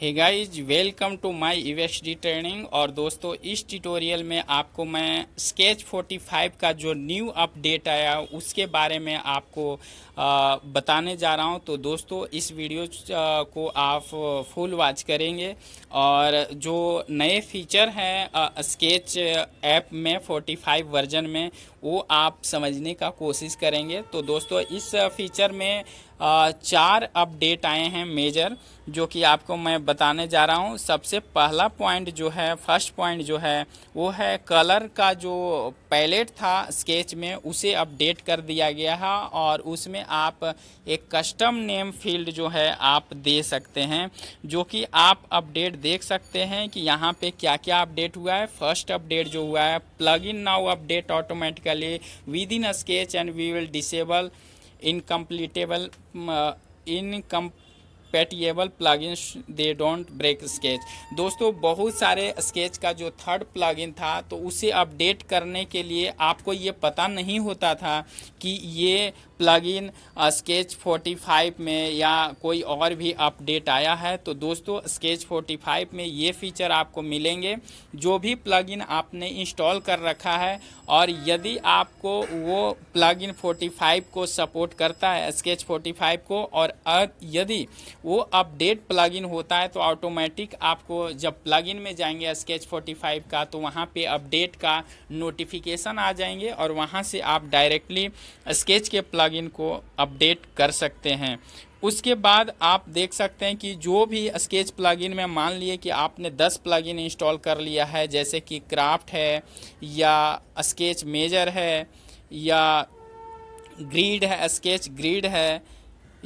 hey guys welcome to my ईवेस्टी training और दोस्तों इस ट्यूटोरियल में आपको मैं स्केच 45 का जो न्यू अपडेट आया उसके बारे में आपको आ, बताने जा रहा हूं तो दोस्तों इस वीडियो को आप फुल वॉच करेंगे और जो नए फीचर हैं स्केच ऐप में 45 वर्जन में वो आप समझने का कोशिश करेंगे तो दोस्तों इस फीचर में चार अपडेट आए हैं मेजर जो कि आपको मैं बताने जा रहा हूँ सबसे पहला पॉइंट जो है फर्स्ट पॉइंट जो है वो है कलर का जो पैलेट था स्केच में उसे अपडेट कर दिया गया है और उसमें आप एक कस्टम नेम फील्ड जो है आप दे सकते हैं जो कि आप अपडेट देख सकते हैं कि यहाँ पे क्या क्या अपडेट हुआ है फर्स्ट अपडेट जो हुआ है plug in now update automatically automatically within a sketch and we will disable incompletable mm, uh, incomplete पेटिएबल plugins they don't break Sketch दोस्तों बहुत सारे स्केच का जो थर्ड प्लगइन था तो उसे अपडेट करने के लिए आपको ये पता नहीं होता था कि ये प्लगइन स्केच 45 में या कोई और भी अपडेट आया है तो दोस्तों स्केच 45 में ये फीचर आपको मिलेंगे जो भी प्लगइन आपने इंस्टॉल कर रखा है और यदि आपको वो प्लग इन फोर्टी फाइव को सपोर्ट करता है स्केच फोर्टी फाइव को और यदि वो अपडेट प्लग इन होता है तो ऑटोमेटिक आपको जब प्लग इन में जाएंगे स्केच फोर्टी फाइव का तो वहाँ पे अपडेट का नोटिफिकेशन आ जाएंगे और वहाँ से आप डायरेक्टली स्केच के प्लग इन को अपडेट कर सकते हैं उसके बाद आप देख सकते हैं कि जो भी स्केच प्लगइन में मान लिए कि आपने 10 प्लगइन इंस्टॉल कर लिया है जैसे कि क्राफ्ट है या स्केच मेजर है या ग्रीड है स्केच ग्रीड है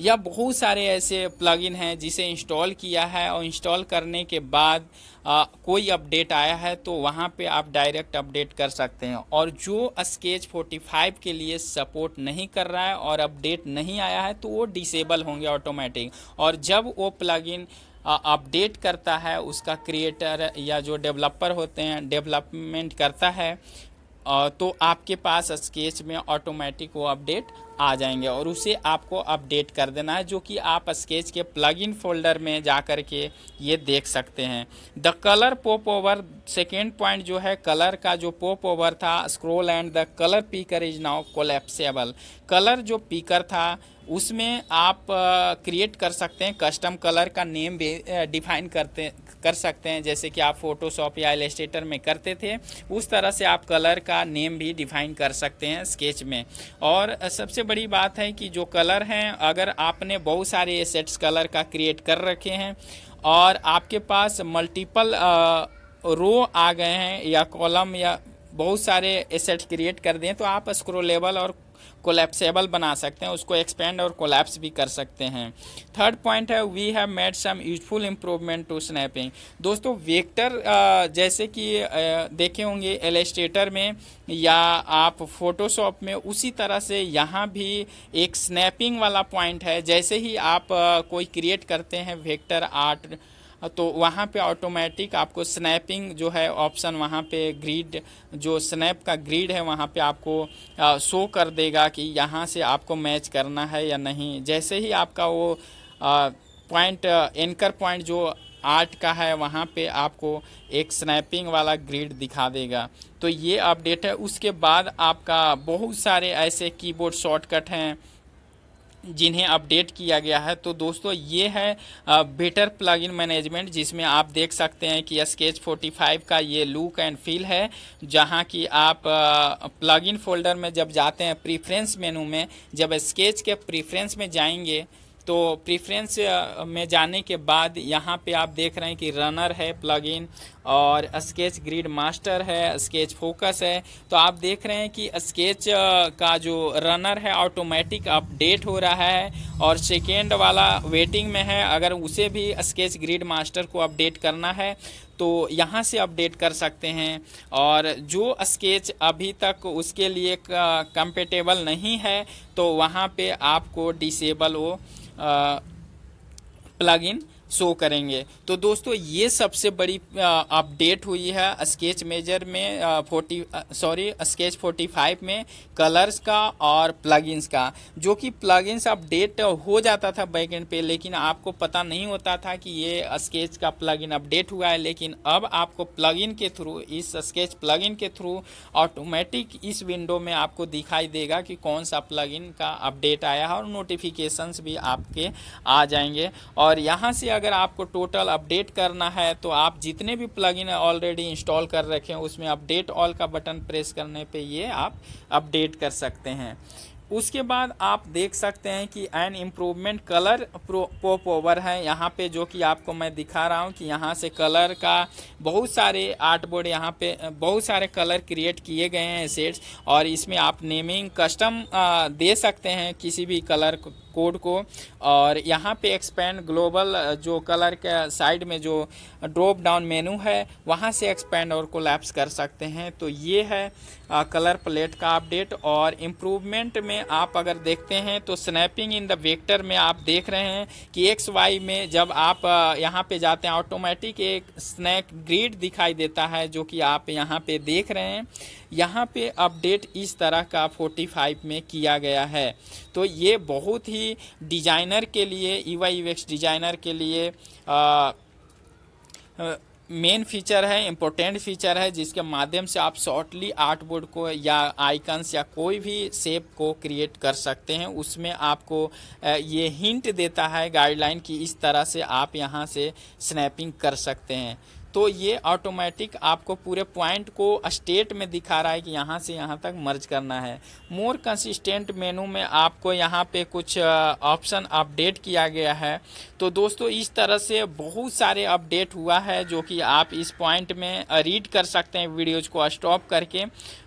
या बहुत सारे ऐसे प्लगइन हैं जिसे इंस्टॉल किया है और इंस्टॉल करने के बाद आ, कोई अपडेट आया है तो वहाँ पे आप डायरेक्ट अपडेट कर सकते हैं और जो स्केच 45 के लिए सपोर्ट नहीं कर रहा है और अपडेट नहीं आया है तो वो डिसेबल होंगे ऑटोमेटिक और जब वो प्लगइन अपडेट करता है उसका क्रिएटर या जो डेवलपर होते हैं डेवलपमेंट करता है तो आपके पास स्केच में ऑटोमेटिक वो अपडेट आ जाएंगे और उसे आपको अपडेट कर देना है जो कि आप स्केच के प्लगइन फोल्डर में जा कर के ये देख सकते हैं the colour popover second point जो है कलर का जो पोप ओवर था scroll and the colour picker is now collapsible colour जो पीकर था उसमें आप क्रिएट कर सकते हैं कस्टम कलर का नेम भी डिफाइन करते कर सकते हैं जैसे कि आप फोटोशॉप या एलिस्टेटर में करते थे उस तरह से आप कलर का नेम भी डिफाइन कर सकते हैं स्केच में और सबसे बड़ी बात है कि जो कलर हैं अगर आपने बहुत सारे एसेट्स कलर का क्रिएट कर रखे हैं और आपके पास मल्टीपल रो आ गए हैं या कॉलम या बहुत सारे एसेट्स क्रिएट कर दें तो आप स्क्रोलेबल और कोलेप्सेबल बना सकते हैं उसको एक्सपेंड और कोलेप्स भी कर सकते हैं थर्ड पॉइंट है we have made some useful improvement to snapping दोस्तों वेक्टर जैसे कि देखे होंगे एलेस्टेटर में या आप फोटोशॉप में उसी तरह से यहाँ भी एक स्नैपिंग वाला पॉइंट है जैसे ही आप कोई क्रिएट करते हैं वेक्टर आर्ट तो वहाँ पे ऑटोमेटिक आपको स्नैपिंग जो है ऑप्शन वहाँ पे ग्रीड जो स्नैप का ग्रीड है वहाँ पे आपको शो कर देगा कि यहाँ से आपको मैच करना है या नहीं जैसे ही आपका वो पॉइंट एंकर पॉइंट जो आर्ट का है वहाँ पे आपको एक स्नैपिंग वाला ग्रिड दिखा देगा तो ये अपडेट है उसके बाद आपका बहुत सारे ऐसे कीबोर्ड शॉर्टकट हैं जिन्हें अपडेट किया गया है तो दोस्तों ये है बेटर प्लगइन मैनेजमेंट जिसमें आप देख सकते हैं कि स्केच 45 का ये लुक एंड फील है जहाँ कि आप प्लगइन फोल्डर में जब जाते हैं प्रीफ्रेंस मेनू में जब स्केच के प्रीफ्रेंस में जाएंगे तो प्रीफ्रेंस में जाने के बाद यहाँ पे आप देख रहे हैं कि रनर है प्लगइन और स्केच ग्रीड मास्टर है स्केच फोकस है तो आप देख रहे हैं कि स्केच uh, का जो रनर है ऑटोमेटिक अपडेट हो रहा है और सेकेंड वाला वेटिंग में है अगर उसे भी स्केच ग्रीड मास्टर को अपडेट करना है तो यहाँ से अपडेट कर सकते हैं और जो स्केच अभी तक उसके लिए कंपेटेबल uh, नहीं है तो वहाँ पे आपको डिसेबल वो प्लगइन uh, शो करेंगे तो दोस्तों ये सबसे बड़ी अपडेट हुई है स्केच मेजर में forty sorry Sketch forty five में कलर्स का और प्लगइन्स का जो कि प्लगइन्स अपडेट हो जाता था बैकेंड पे लेकिन आपको पता नहीं होता था कि ये स्केच का प्लगइन अपडेट हुआ है लेकिन अब आपको प्लगइन के थ्रू इस स्केच प्लगइन के थ्रू ऑटोमेटिक इस विंडो में आपको दिखाई देगा कि कौन सा प्लग का अपडेट आया है और नोटिफिकेशन भी आपके आ जाएंगे और यहाँ से अगर आपको टोटल अपडेट करना है तो आप जितने भी प्लगइन ऑलरेडी इंस्टॉल कर रखे हैं उसमें अपडेट ऑल का बटन प्रेस करने पे ये आप अपडेट कर सकते हैं उसके बाद आप देख सकते हैं कि an improvement colour popover है यहाँ पे जो कि आपको मैं दिखा रहा हूँ कि यहाँ से कलर का बहुत सारे आर्ट बोर्ड यहाँ पे बहुत सारे कलर क्रिएट किए गए हैं सेट्स और इसमें आप नेमिंग कस्टम दे सकते हैं किसी भी कलर कोड को और यहाँ पे एक्सपेंड ग्लोबल जो कलर के साइड में जो ड्रॉप डाउन मेनू है वहाँ से एक्सपेंड और कोलैप्स कर सकते हैं तो ये है कलर प्लेट का अपडेट और इम्प्रूवमेंट में आप अगर देखते हैं तो स्नैपिंग इन द वेक्टर में आप देख रहे हैं कि एक्स वाई में जब आप यहाँ पे जाते हैं ऑटोमेटिक एक स्नैक ग्रिड दिखाई देता है जो कि आप यहाँ पे देख रहे हैं यहाँ पे अपडेट इस तरह का 45 में किया गया है तो ये बहुत ही डिजाइनर के लिए ई वाई डिजाइनर के लिए आ, आ, मेन फीचर है इम्पोर्टेंट फीचर है जिसके माध्यम से आप शॉर्टली आर्ट बोर्ड को या आइकन्स या कोई भी शेप को क्रिएट कर सकते हैं उसमें आपको ये हिंट देता है गाइडलाइन कि इस तरह से आप यहाँ से स्नैपिंग कर सकते हैं तो ये ऑटोमेटिक आपको पूरे पॉइंट को स्टेट में दिखा रहा है कि यहाँ से यहाँ तक मर्ज करना है मोर कंसिस्टेंट मेनू में आपको यहाँ पे कुछ ऑप्शन अपडेट किया गया है तो दोस्तों इस तरह से बहुत सारे अपडेट हुआ है जो कि आप इस पॉइंट में रीड कर सकते हैं वीडियोज को स्टॉप करके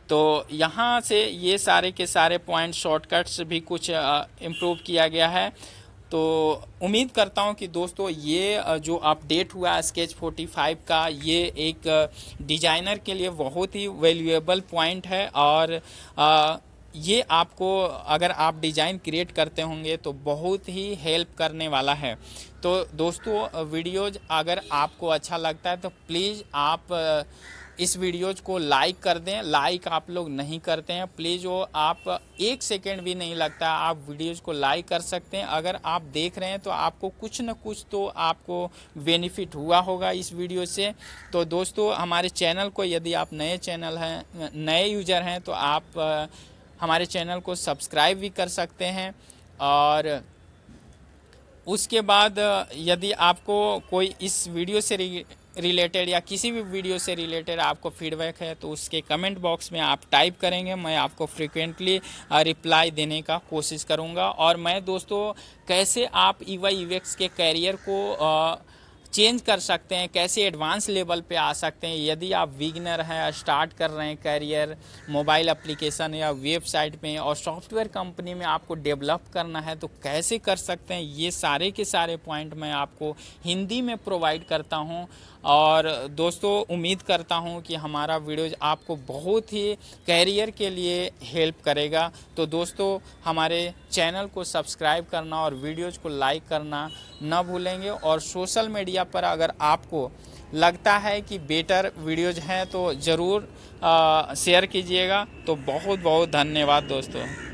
तो यहाँ से ये सारे के सारे पॉइंट शॉर्टकट्स भी कुछ इम्प्रूव किया गया है तो उम्मीद करता हूँ कि दोस्तों ये जो अपडेट हुआ स्केच 45 का ये एक डिजाइनर के लिए बहुत ही वैल्यूएबल पॉइंट है और आ, ये आपको अगर आप डिज़ाइन क्रिएट करते होंगे तो बहुत ही हेल्प करने वाला है तो दोस्तों वीडियोज अगर आपको अच्छा लगता है तो प्लीज़ आप इस वीडियोज को लाइक कर दें लाइक आप लोग नहीं करते हैं प्लीज़ वो आप एक सेकेंड भी नहीं लगता आप वीडियोज को लाइक कर सकते हैं अगर आप देख रहे हैं तो आपको कुछ ना कुछ तो आपको बेनिफिट हुआ होगा इस वीडियो से तो दोस्तों हमारे चैनल को यदि आप नए चैनल हैं नए यूजर हैं तो आप हमारे चैनल को सब्सक्राइब भी कर सकते हैं और उसके बाद यदि आपको कोई इस वीडियो से रिलेटेड या किसी भी वीडियो से रिलेटेड आपको फीडबैक है तो उसके कमेंट बॉक्स में आप टाइप करेंगे मैं आपको फ्रिक्वेंटली रिप्लाई देने का कोशिश करूँगा और मैं दोस्तों कैसे आप ई e वाई के कैरियर को आ, चेंज कर सकते हैं कैसे एडवांस लेवल पे आ सकते हैं यदि आप विगनर हैं स्टार्ट कर रहे हैं करियर मोबाइल एप्लीकेशन या वेबसाइट में और सॉफ्टवेयर कंपनी में आपको डेवलप करना है तो कैसे कर सकते हैं ये सारे के सारे पॉइंट मैं आपको हिंदी में प्रोवाइड करता हूँ और दोस्तों उम्मीद करता हूँ कि हमारा वीडियो आपको बहुत ही कैरियर के लिए हेल्प करेगा तो दोस्तों हमारे चैनल को सब्सक्राइब करना और वीडियोज़ को लाइक करना न भूलेंगे और सोशल मीडिया पर अगर आपको लगता है कि बेटर वीडियोज़ हैं तो ज़रूर शेयर कीजिएगा तो बहुत बहुत धन्यवाद दोस्तों